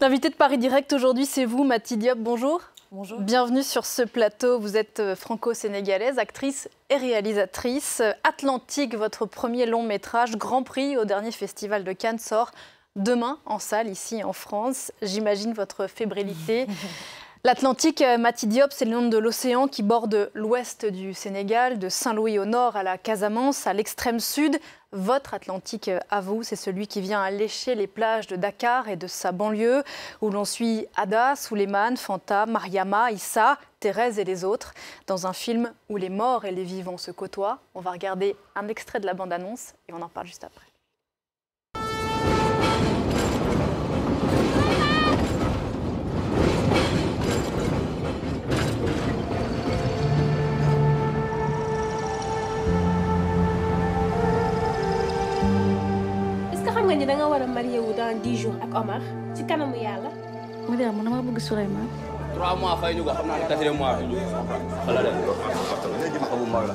L'invité de Paris Direct aujourd'hui, c'est vous, Mathilde Diop. Bonjour. Bonjour. Bienvenue sur ce plateau. Vous êtes euh, franco-sénégalaise, actrice et réalisatrice. Euh, Atlantique, votre premier long métrage, Grand Prix au dernier festival de Cannes, sort demain en salle ici en France. J'imagine votre fébrilité. L'Atlantique, euh, Diop, c'est le nom de l'océan qui borde l'ouest du Sénégal, de Saint-Louis au nord à la Casamance, à l'extrême sud, votre Atlantique euh, à vous, c'est celui qui vient lécher les plages de Dakar et de sa banlieue, où l'on suit Ada, Suleiman, Fanta, Mariama, Issa, Thérèse et les autres, dans un film où les morts et les vivants se côtoient. On va regarder un extrait de la bande-annonce et on en parle juste après. nga ni da nga wara marié wu dans 10 jours ak Omar ci kanamu yalla mu dé mu dama bëgg Souleymane 3 mois fay ñu ko xamna la 4 mois xala dé légui ma xamu moy la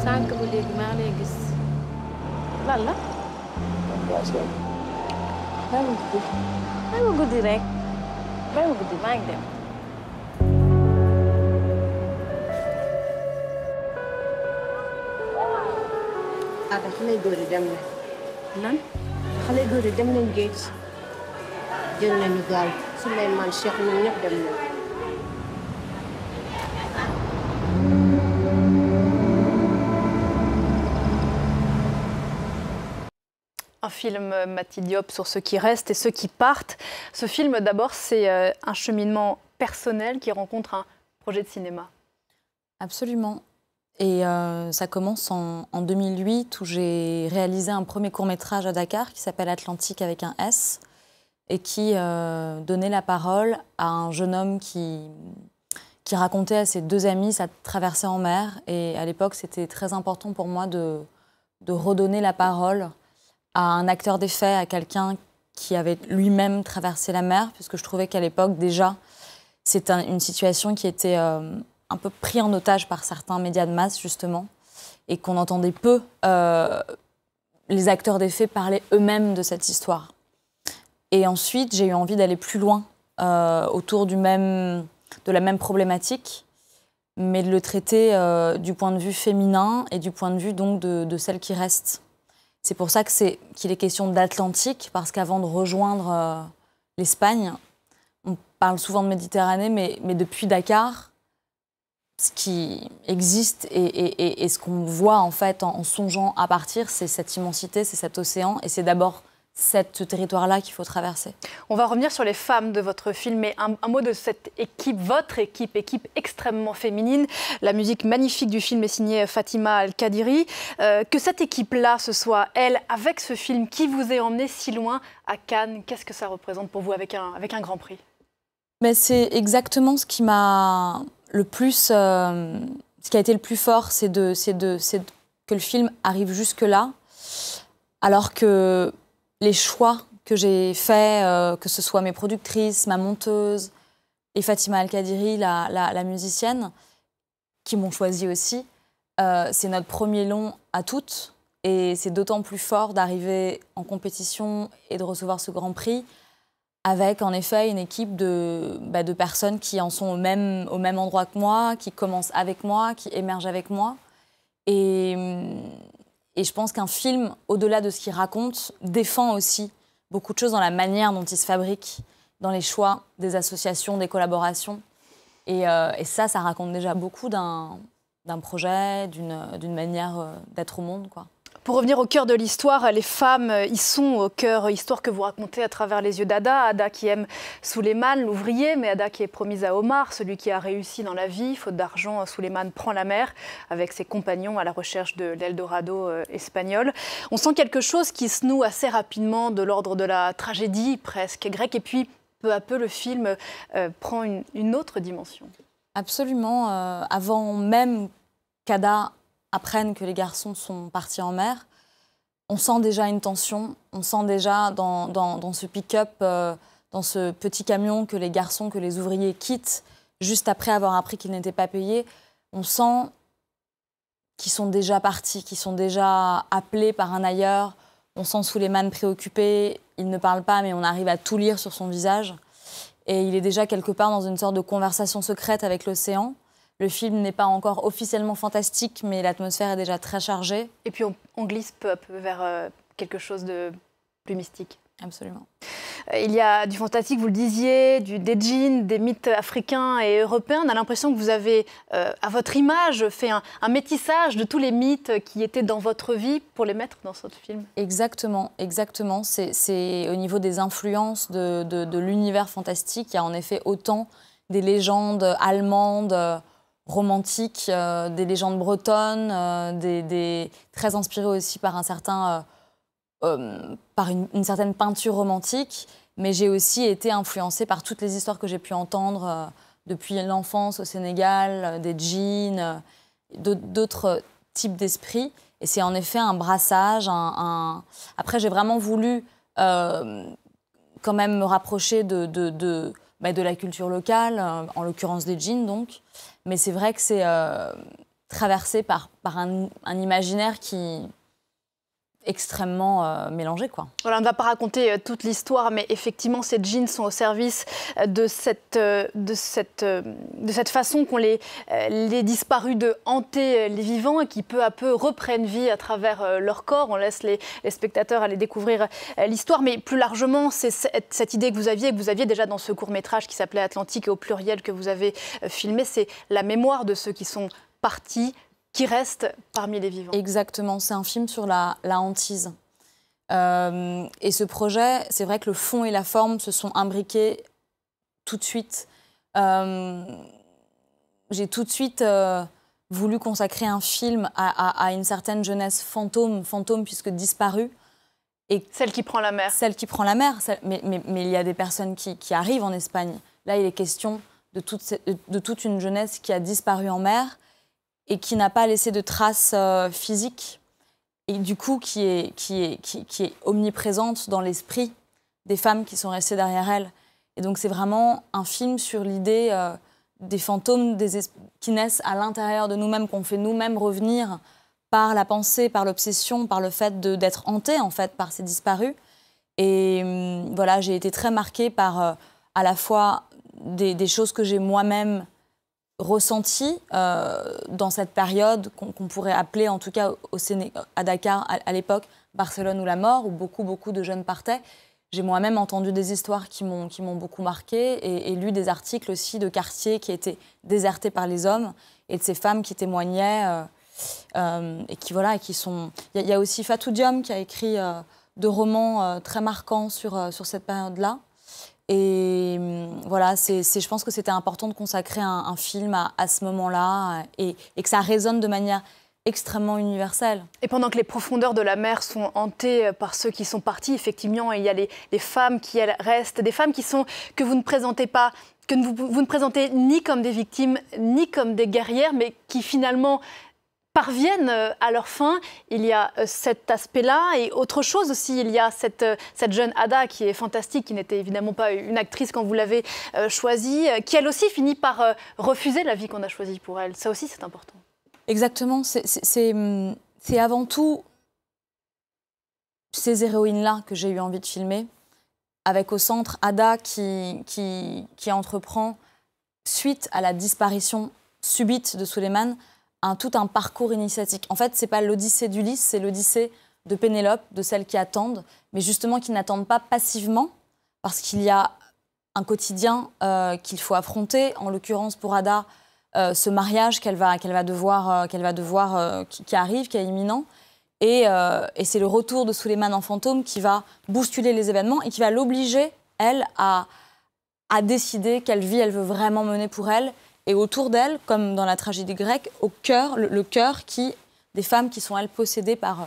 sank bu légui ma lay gis lan la gudi rek. gudi ngi dem. Un film euh, Matidiop Diop sur ceux qui restent et ceux qui partent. Ce film, d'abord, c'est euh, un cheminement personnel qui rencontre un projet de cinéma. Absolument. Et euh, ça commence en, 2008 où j'ai réalisé un premier court métrage à Dakar qui s'appelle Atlantique avec un S et qui euh, donnait la parole à un jeune homme qui, qui racontait à ses deux amis sa traversée en mer. Et à l'époque, c'était très important pour moi de, redonner la parole à un acteur des faits, à quelqu'un qui avait lui-même traversé la mer, puisque je trouvais qu'à l'époque déjà, c'était une situation qui était... Euh, un peu pris en otage par certains médias de masse, justement, et qu'on entendait peu euh, les acteurs des faits parler eux-mêmes de cette histoire. Et ensuite, j'ai eu envie d'aller plus loin euh, autour du même, de la même problématique, mais de le traiter euh, du point de vue féminin et du point de vue donc de, celle qui reste. C'est pour ça que c'est qu'il est question d'Atlantique, parce qu'avant de rejoindre l'Espagne, on parle souvent de Méditerranée, mais depuis Dakar, ce qui existe et, ce qu'on voit en fait en, songeant à partir, c'est cette immensité, c'est cet océan, et c'est d'abord ce territoire-là qu'il faut traverser. On va revenir sur les femmes de votre film, mais un, mot de cette équipe, votre équipe, équipe extrêmement féminine. La musique magnifique du film est signée Fatima Al-Kadiri. Euh, que cette équipe-là, ce soit elle, avec ce film qui vous ait emmené si loin à Cannes, qu'est-ce que ça représente pour vous avec un, avec un grand prix mais c'est exactement ce qui m'a le plus, euh, ce qui a été le plus fort, c'est que le film arrive jusque-là, alors que les choix que j'ai faits, euh, que ce soit mes productrices, ma monteuse et Fatima Al-Kadiri, la, musicienne, qui m'ont choisi aussi, euh, c'est notre premier long à toutes. Et c'est d'autant plus fort d'arriver en compétition et de recevoir ce grand prix avec en effet une équipe bah, de, personnes qui en sont au même, au même endroit que moi, qui commencent avec moi, qui émergent avec moi. Et, je pense qu'un film, au-delà de ce qu'il raconte, défend aussi beaucoup de choses dans la manière dont il se fabrique, dans les choix des associations, des collaborations. Et, euh, et ça, ça raconte déjà beaucoup d'un projet, d'une manière euh, d'être au monde. quoi. Pour revenir au cœur de l'histoire, les femmes y euh, sont au cœur, euh, histoire que vous racontez à travers les yeux d'Ada. Ada qui aime Souleymane, l'ouvrier, mais Ada qui est promise à Omar, celui qui a réussi dans la vie. Faute d'argent, euh, Souleymane prend la mer avec ses compagnons à la recherche de l'Eldorado espagnol. On sent quelque chose qui se noue assez rapidement de l'ordre de la tragédie presque grecque. Et puis, peu à peu, le film prend une, autre dimension. Absolument. avant même qu'Ada apprennent que les garçons sont partis en mer, on sent déjà une tension, on sent déjà dans, ce pick-up, euh, dans ce petit camion que les garçons, que les ouvriers quittent juste après avoir appris qu'ils n'étaient pas payés, on sent qu'ils sont déjà partis, qu'ils sont déjà appelés par un ailleurs. On sent manes préoccupé, il ne parle pas, mais on arrive à tout lire sur son visage. Et il est déjà quelque part dans une sorte de conversation secrète avec l'océan. Le film n'est pas encore officiellement fantastique, mais l'atmosphère est déjà très chargée. Et puis on, glisse peu à peu vers euh, quelque chose de plus mystique. Absolument. Euh, il y a du fantastique, vous le disiez, du, des djinns, des mythes africains et européens. On a l'impression que vous avez, euh, à votre image, fait un, métissage de tous les mythes qui étaient dans votre vie pour les mettre dans ce film. Exactement, exactement. C'est au niveau des influences de, de l'univers fantastique, il y a en effet autant des légendes allemandes romantique euh, des légendes bretonnes, euh, des, très inspirées aussi par un certain, euh, par une, certaine peinture romantique. Mais j'ai aussi été influencée par toutes les histoires que j'ai pu entendre depuis l'enfance au Sénégal, des djinns, d'autres types d'esprits. Et c'est en effet un brassage. Après, j'ai vraiment voulu quand même me rapprocher de bah, de la culture locale, euh, en l'occurrence des jeans donc. Mais c'est vrai que c'est euh, traversé par, par un, imaginaire qui, extrêmement euh, mélangé. Quoi. Voilà, on ne va pas raconter euh, toute l'histoire, mais effectivement, ces jeans sont au service euh, de cette, façon qu'on les, les disparus de hanter les vivants et qui peu à peu reprennent vie à travers leur corps. On laisse les, spectateurs aller découvrir l'histoire, mais plus largement, c'est cette, idée que vous aviez, que vous aviez déjà dans ce court-métrage qui s'appelait Atlantique et au pluriel que vous avez filmé, c'est la mémoire de ceux qui sont partis, qui reste parmi les vivants. Exactement, c'est un film sur la, la hantise. Euh, et ce projet, c'est vrai que le fond et la forme se sont imbriqués tout de suite. Euh, j'ai tout de suite euh, voulu consacrer un film à, une certaine jeunesse fantôme, fantôme puisque disparue. Et celle qui prend la mer. Celle qui prend la mer. Mais, mais, mais, il y a des personnes qui, qui, arrivent en Espagne. Là, il est question de toute, de toute une jeunesse qui a disparu en mer et qui n'a pas laissé de traces euh, physiques et du coup qui est, qui est, qui, est omniprésente dans l'esprit des femmes qui sont restées derrière elle. Et donc c'est vraiment un film sur l'idée euh, des fantômes des qui naissent à l'intérieur de nous-mêmes, qu'on fait nous-mêmes revenir par la pensée, par l'obsession, par le fait d'être hanté en fait par ces disparus. Et hum, voilà, j'ai été très marquée par euh, à la fois des, des choses que j'ai moi-même ressenti euh, dans cette période qu'on pourrait appeler, en tout cas au Séné à Dakar à, l'époque, Barcelone ou la mort, où beaucoup, beaucoup de jeunes partaient. J'ai moi-même entendu des histoires qui m'ont beaucoup marqué et, lu des articles aussi de quartiers qui étaient désertés par les hommes et de ces femmes qui témoignaient euh, euh, et qui, voilà, qui sont... Il y, a aussi Fatou Diom qui a écrit deux romans très marquants sur, sur cette période-là. Et hum, voilà, c'est, je pense que c'était important de consacrer un, film à, ce moment-là euh, et, que ça résonne de manière extrêmement universelle. Et pendant que les profondeurs de la mer sont hantées euh, par ceux qui sont partis, effectivement, il y a les, femmes qui restent, des femmes qui sont que vous ne présentez pas que vous, ne présentez ni comme des victimes, ni comme des guerrières, mais qui finalement parviennent euh, à leur fin. Il y a euh, cet aspect-là et autre chose aussi, il y a euh, cette, jeune Ada qui est fantastique, qui n'était évidemment pas une actrice quand vous l'avez choisie, qui elle aussi finit par refuser la vie qu'on a choisie pour elle. Ça aussi, c'est important. Exactement, hum, c'est avant tout ces héroïnes-là que j'ai eu envie de filmer, avec au centre Ada qui, qui entreprend, suite à la disparition subite de Suleiman, un, tout un parcours initiatique. En fait, ce n'est pas l'odyssée d'Ulysse, c'est l'odyssée de Pénélope, de celles qui attendent, mais justement qui n'attendent pas passivement, parce qu'il y a un quotidien euh, qu'il faut affronter, en l'occurrence pour Ada, euh, ce mariage qu'elle va, qu'elle va devoir, euh, va devoir qui, arrive, qui est imminent. Et, c'est le retour de Suleiman en fantôme qui va bousculer les événements et qui va l'obliger, elle, à, à décider quelle vie elle veut vraiment mener pour elle et autour d'elle, comme dans la tragédie grecque, au cœur, le, cœur qui, des femmes qui sont, elles, possédées par euh,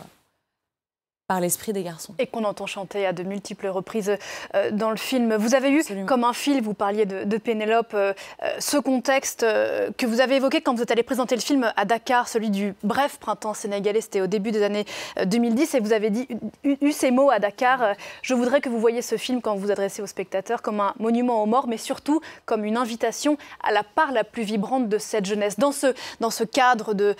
par l'esprit des garçons. Et qu'on entend chanter à de multiples reprises euh, dans le film. Vous avez eu comme un fil, vous parliez de, Pénélope, euh, euh, ce contexte que vous avez évoqué quand vous êtes allé présenter le film à Dakar, celui du bref printemps sénégalais, c'était au début des années 2010, et vous avez dit, eu, ces mots à Dakar, je voudrais que vous voyiez ce film quand vous vous adressez aux spectateurs comme un monument aux morts, mais surtout comme une invitation à la part la plus vibrante de cette jeunesse. Dans ce, dans ce cadre de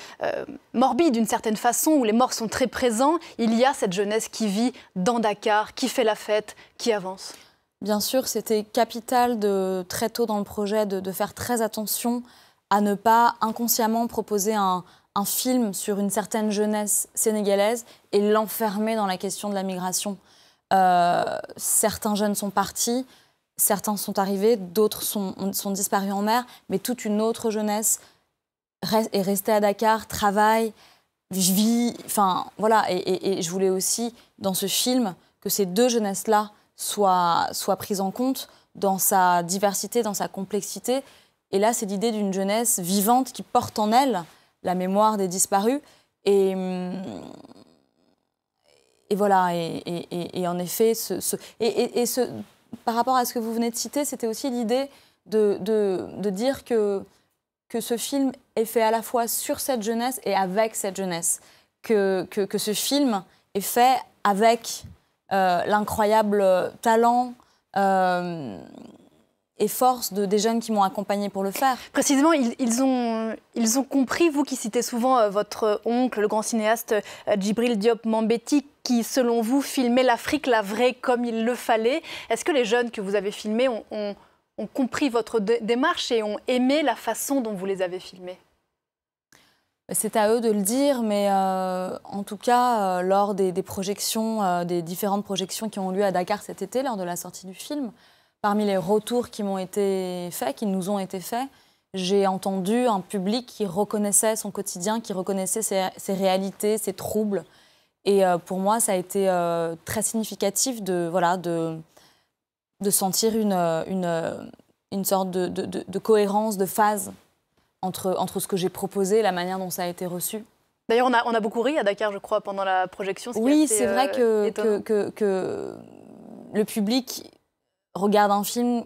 morbide d'une certaine façon, où les morts sont très présents, il y a cette jeunesse qui vit dans Dakar, qui fait la fête, qui avance Bien sûr, c'était capital de très tôt dans le projet de, faire très attention à ne pas inconsciemment proposer un, film sur une certaine jeunesse sénégalaise et l'enfermer dans la question de la migration. Euh, certains jeunes sont partis, certains sont arrivés, d'autres sont, disparus en mer, mais toute une autre jeunesse est restée à Dakar, travaille, je vis, enfin voilà, et, je voulais aussi dans ce film que ces deux jeunesses-là soient, soient prises en compte dans sa diversité, dans sa complexité. Et là, c'est l'idée d'une jeunesse vivante qui porte en elle la mémoire des disparus. Et, hum, et voilà, et, en effet, ce, et, ce, par rapport à ce que vous venez de citer, c'était aussi l'idée de, de, de, dire que que ce film est fait à la fois sur cette jeunesse et avec cette jeunesse. Que, que, ce film est fait avec euh, l'incroyable euh, talent euh, et force de, des jeunes qui m'ont accompagné pour le faire. Précisément, ils, ont, ils ont compris, vous qui citez souvent votre oncle, le grand cinéaste Djibril Diop Mambetti, qui, selon vous, filmait l'Afrique, la vraie, comme il le fallait. Est-ce que les jeunes que vous avez filmés ont, ont ont compris votre démarche et ont aimé la façon dont vous les avez filmés c'est à eux de le dire, mais euh, en tout cas, euh, lors des, projections, euh, des différentes projections qui ont lieu à Dakar cet été, lors de la sortie du film, parmi les retours qui m'ont été faits, qui nous ont été faits, j'ai entendu un public qui reconnaissait son quotidien, qui reconnaissait ses, ses réalités, ses troubles. Et pour moi, ça a été très significatif de, voilà, de, de sentir une, euh, une, euh, une sorte de, de, cohérence, de phase entre, entre ce que j'ai proposé et la manière dont ça a été reçu. D'ailleurs, on a, on a, beaucoup ri à Dakar, je crois, pendant la projection. oui, c'est vrai euh, que, que, que, que, le public regarde un film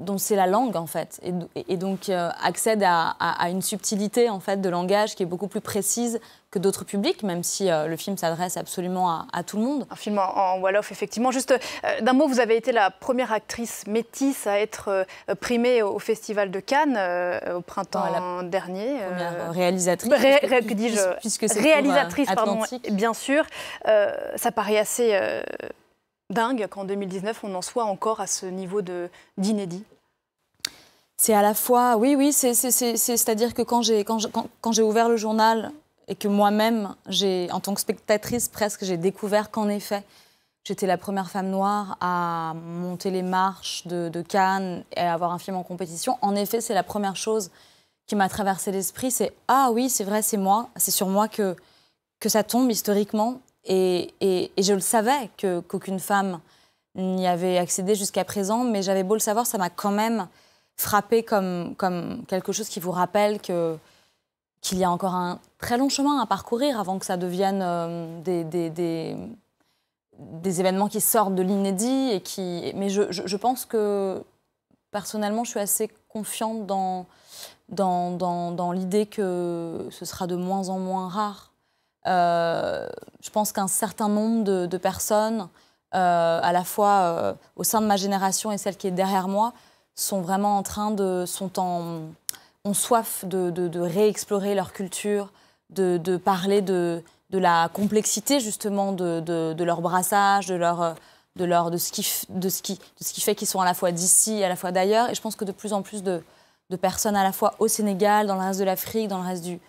dont c'est la langue en fait, et, donc euh, accède à, une subtilité en fait de langage qui est beaucoup plus précise que d'autres publics, même si euh, le film s'adresse absolument à, tout le monde. Un film en, wall Wolof, effectivement. Juste euh, d'un mot, vous avez été la première actrice métisse à être primée au Festival de Cannes au printemps dernier. Première réalisatrice. Réalisatrice, pardon, bien sûr. ça paraît assez dingue qu'en 2019, on en soit encore à ce niveau de d'inédit C'est à la fois, oui, oui, c'est-à-dire que quand j'ai quand quand, ouvert le journal et que moi-même, j'ai en tant que spectatrice presque, j'ai découvert qu'en effet, j'étais la première femme noire à monter les marches de, Cannes et à avoir un film en compétition. En effet, c'est la première chose qui m'a traversé l'esprit, c'est ah oui, c'est vrai, c'est moi, c'est sur moi que, que ça tombe historiquement. Et, je le savais qu'aucune femme n'y avait accédé jusqu'à présent, mais j'avais beau le savoir, ça m'a quand même frappé comme, comme quelque chose qui vous rappelle qu'il y a encore un très long chemin à parcourir avant que ça devienne euh, des, des, des, événements qui sortent de l'inédit. Et qui... Mais je, je, pense que personnellement, je suis assez confiante dans, dans, dans l'idée que ce sera de moins en moins rare euh, je pense qu'un certain nombre de, personnes, euh, à la fois euh, au sein de ma génération et celle qui est derrière moi, sont vraiment en train de... sont en, ont soif de, réexplorer leur culture, de, parler de, la complexité justement de, leur brassage, de leur de leur de ce qui de ce qui de ce qui fait qu'ils sont à la fois d'ici et à la fois d'ailleurs et je pense que de plus en plus de, de personnes à la fois au Sénégal dans le reste de l'Afrique dans le reste du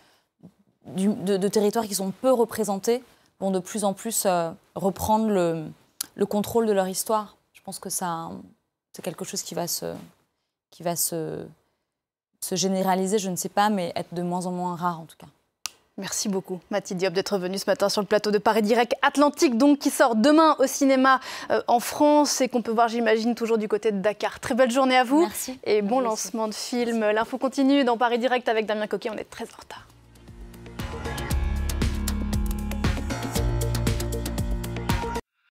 de, territoires qui sont peu représentés vont de plus en plus euh, reprendre le, contrôle de leur histoire. Je pense que ça, c'est quelque chose qui va se, qui va se, généraliser, je ne sais pas, mais être de moins en moins rare en tout cas. Merci beaucoup Mathilde Diop d'être venue ce matin sur le plateau de Paris Direct Atlantique, donc qui sort demain au cinéma euh, en France et qu'on peut voir, j'imagine, toujours du côté de Dakar. Très belle journée à vous et bon lancement de film. L'info continue dans Paris Direct avec Damien Coquet, on est très en retard.